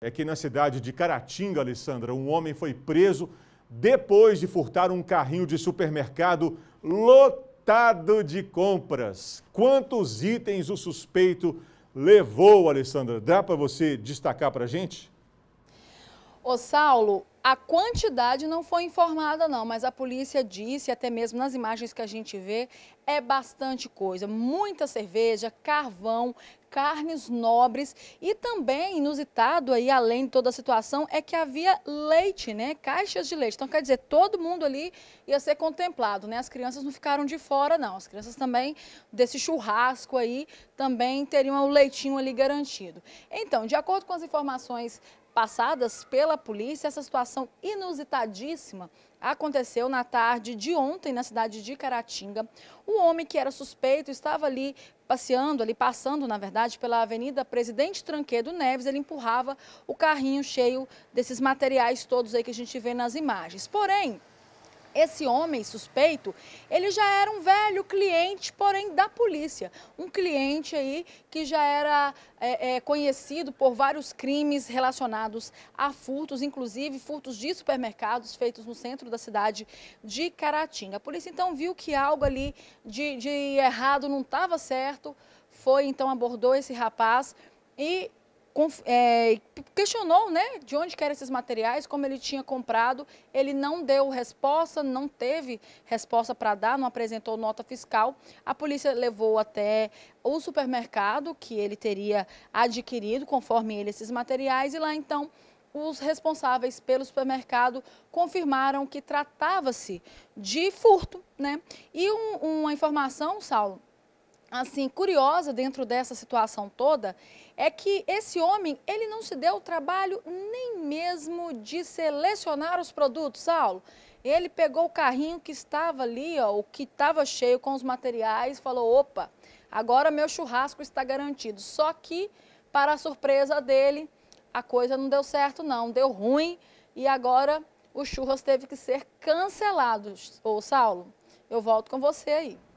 é que na cidade de Caratinga, Alessandra, um homem foi preso depois de furtar um carrinho de supermercado lotado de compras. Quantos itens o suspeito levou, Alessandra? Dá para você destacar para a gente? Ô Saulo, a quantidade não foi informada não, mas a polícia disse, até mesmo nas imagens que a gente vê, é bastante coisa. Muita cerveja, carvão, carnes nobres e também inusitado aí, além de toda a situação, é que havia leite, né? Caixas de leite. Então, quer dizer, todo mundo ali ia ser contemplado, né? As crianças não ficaram de fora, não. As crianças também, desse churrasco aí, também teriam o leitinho ali garantido. Então, de acordo com as informações passadas pela polícia, essa situação inusitadíssima aconteceu na tarde de ontem na cidade de Caratinga. O homem que era suspeito estava ali passeando, ali passando, na verdade, pela Avenida Presidente Tranquedo Neves, ele empurrava o carrinho cheio desses materiais todos aí que a gente vê nas imagens. Porém, esse homem suspeito, ele já era um velho cliente, porém da polícia. Um cliente aí que já era é, é, conhecido por vários crimes relacionados a furtos, inclusive furtos de supermercados feitos no centro da cidade de Caratinga. A polícia então viu que algo ali de, de errado não estava certo, foi então abordou esse rapaz e é, questionou né, de onde que eram esses materiais, como ele tinha comprado. Ele não deu resposta, não teve resposta para dar, não apresentou nota fiscal. A polícia levou até o supermercado que ele teria adquirido, conforme ele, esses materiais, e lá então os responsáveis pelo supermercado confirmaram que tratava-se de furto. Né? E um, uma informação, Saulo, assim curiosa dentro dessa situação toda é que esse homem ele não se deu o trabalho nem mesmo de selecionar os produtos, Saulo. Ele pegou o carrinho que estava ali, ó, o que estava cheio com os materiais, falou: opa, agora meu churrasco está garantido. Só que, para a surpresa dele, a coisa não deu certo, não, deu ruim e agora o churras teve que ser cancelado. Ô, Saulo, eu volto com você aí.